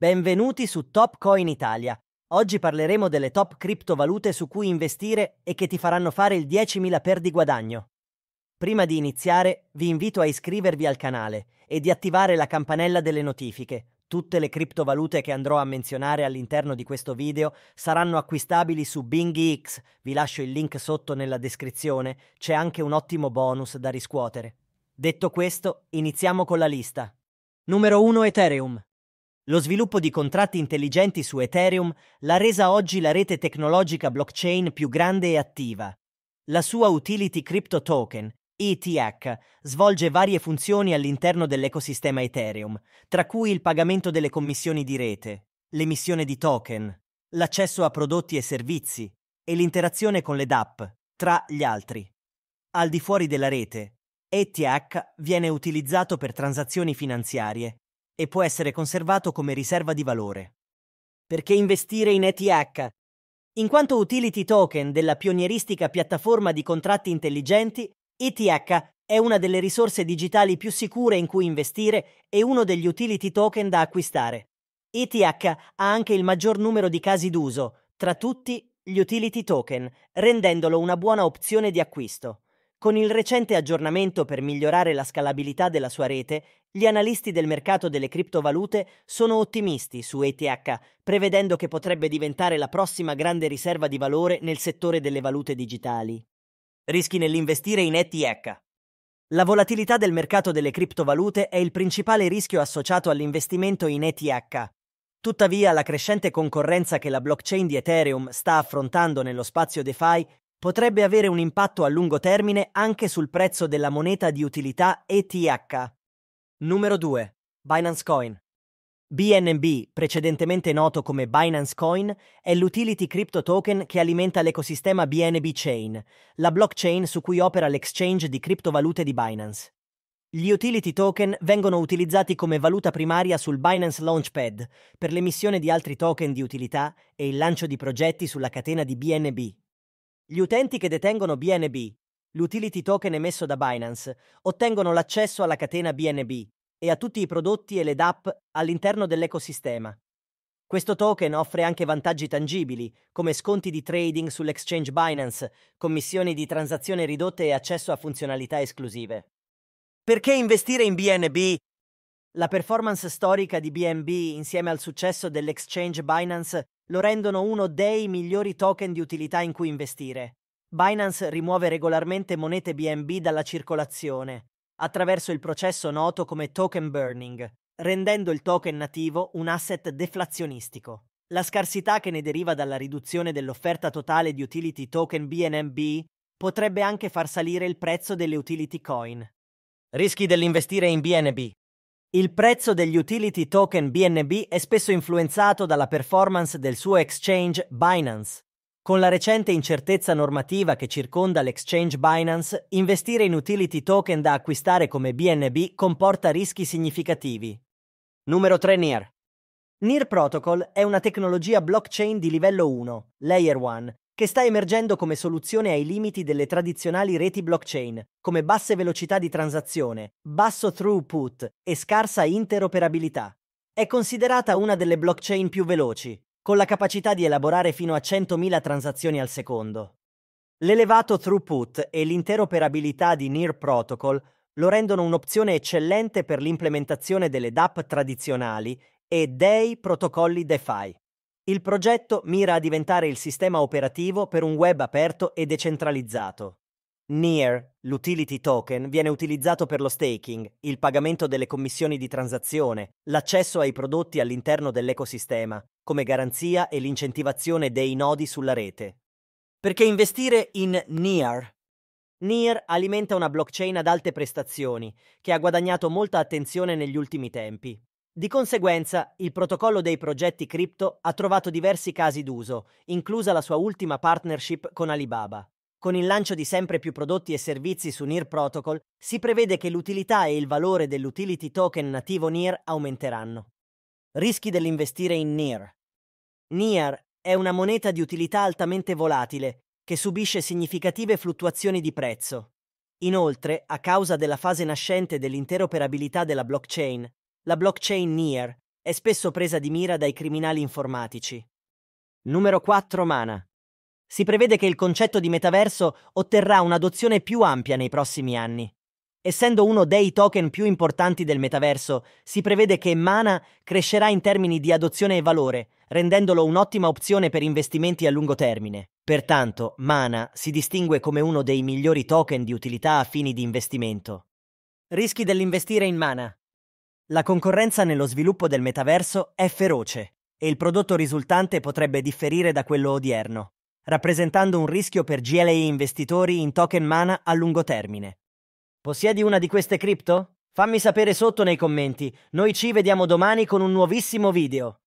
Benvenuti su Top Coin Italia. Oggi parleremo delle top criptovalute su cui investire e che ti faranno fare il 10.000 per di guadagno. Prima di iniziare, vi invito a iscrivervi al canale e di attivare la campanella delle notifiche. Tutte le criptovalute che andrò a menzionare all'interno di questo video saranno acquistabili su BingX, vi lascio il link sotto nella descrizione, c'è anche un ottimo bonus da riscuotere. Detto questo, iniziamo con la lista. Numero 1 Ethereum. Lo sviluppo di contratti intelligenti su Ethereum l'ha resa oggi la rete tecnologica blockchain più grande e attiva. La sua utility crypto token, ETH, svolge varie funzioni all'interno dell'ecosistema Ethereum, tra cui il pagamento delle commissioni di rete, l'emissione di token, l'accesso a prodotti e servizi e l'interazione con le DAP, tra gli altri. Al di fuori della rete, ETH viene utilizzato per transazioni finanziarie e può essere conservato come riserva di valore. Perché investire in ETH? In quanto utility token della pionieristica piattaforma di contratti intelligenti, ETH è una delle risorse digitali più sicure in cui investire e uno degli utility token da acquistare. ETH ha anche il maggior numero di casi d'uso, tra tutti gli utility token, rendendolo una buona opzione di acquisto. Con il recente aggiornamento per migliorare la scalabilità della sua rete, gli analisti del mercato delle criptovalute sono ottimisti su ETH, prevedendo che potrebbe diventare la prossima grande riserva di valore nel settore delle valute digitali. Rischi nell'investire in ETH. La volatilità del mercato delle criptovalute è il principale rischio associato all'investimento in ETH. Tuttavia, la crescente concorrenza che la blockchain di Ethereum sta affrontando nello spazio DeFi potrebbe avere un impatto a lungo termine anche sul prezzo della moneta di utilità ETH. Numero 2. Binance Coin. BNB, precedentemente noto come Binance Coin, è l'utility crypto token che alimenta l'ecosistema BNB Chain, la blockchain su cui opera l'exchange di criptovalute di Binance. Gli utility token vengono utilizzati come valuta primaria sul Binance Launchpad per l'emissione di altri token di utilità e il lancio di progetti sulla catena di BNB. Gli utenti che detengono BNB, l'utility token emesso da Binance, ottengono l'accesso alla catena BNB e a tutti i prodotti e le DApp all'interno dell'ecosistema. Questo token offre anche vantaggi tangibili, come sconti di trading sull'exchange Binance, commissioni di transazione ridotte e accesso a funzionalità esclusive. Perché investire in BNB la performance storica di BNB insieme al successo dell'exchange Binance lo rendono uno dei migliori token di utilità in cui investire. Binance rimuove regolarmente monete BNB dalla circolazione, attraverso il processo noto come token burning, rendendo il token nativo un asset deflazionistico. La scarsità che ne deriva dalla riduzione dell'offerta totale di utility token BNB potrebbe anche far salire il prezzo delle utility coin. Rischi dell'investire in BNB. Il prezzo degli utility token BNB è spesso influenzato dalla performance del suo exchange Binance. Con la recente incertezza normativa che circonda l'exchange Binance, investire in utility token da acquistare come BNB comporta rischi significativi. Numero 3 NIR. NIR Protocol è una tecnologia blockchain di livello 1, Layer 1, che sta emergendo come soluzione ai limiti delle tradizionali reti blockchain, come basse velocità di transazione, basso throughput e scarsa interoperabilità. È considerata una delle blockchain più veloci, con la capacità di elaborare fino a 100.000 transazioni al secondo. L'elevato throughput e l'interoperabilità di NIR Protocol lo rendono un'opzione eccellente per l'implementazione delle DAP tradizionali e dei protocolli DeFi. Il progetto mira a diventare il sistema operativo per un web aperto e decentralizzato. Near, l'utility token, viene utilizzato per lo staking, il pagamento delle commissioni di transazione, l'accesso ai prodotti all'interno dell'ecosistema, come garanzia e l'incentivazione dei nodi sulla rete. Perché investire in Near? Near alimenta una blockchain ad alte prestazioni, che ha guadagnato molta attenzione negli ultimi tempi. Di conseguenza, il protocollo dei progetti cripto ha trovato diversi casi d'uso, inclusa la sua ultima partnership con Alibaba. Con il lancio di sempre più prodotti e servizi su NIR Protocol, si prevede che l'utilità e il valore dell'utility token nativo NIR aumenteranno. Rischi dell'investire in NIR. NIR è una moneta di utilità altamente volatile, che subisce significative fluttuazioni di prezzo. Inoltre, a causa della fase nascente dell'interoperabilità della blockchain, la blockchain NIR è spesso presa di mira dai criminali informatici. Numero 4 Mana. Si prevede che il concetto di metaverso otterrà un'adozione più ampia nei prossimi anni. Essendo uno dei token più importanti del metaverso, si prevede che Mana crescerà in termini di adozione e valore, rendendolo un'ottima opzione per investimenti a lungo termine. Pertanto, Mana si distingue come uno dei migliori token di utilità a fini di investimento. Rischi dell'investire in Mana. La concorrenza nello sviluppo del metaverso è feroce e il prodotto risultante potrebbe differire da quello odierno, rappresentando un rischio per GLA investitori in token mana a lungo termine. Possiedi una di queste cripto? Fammi sapere sotto nei commenti, noi ci vediamo domani con un nuovissimo video.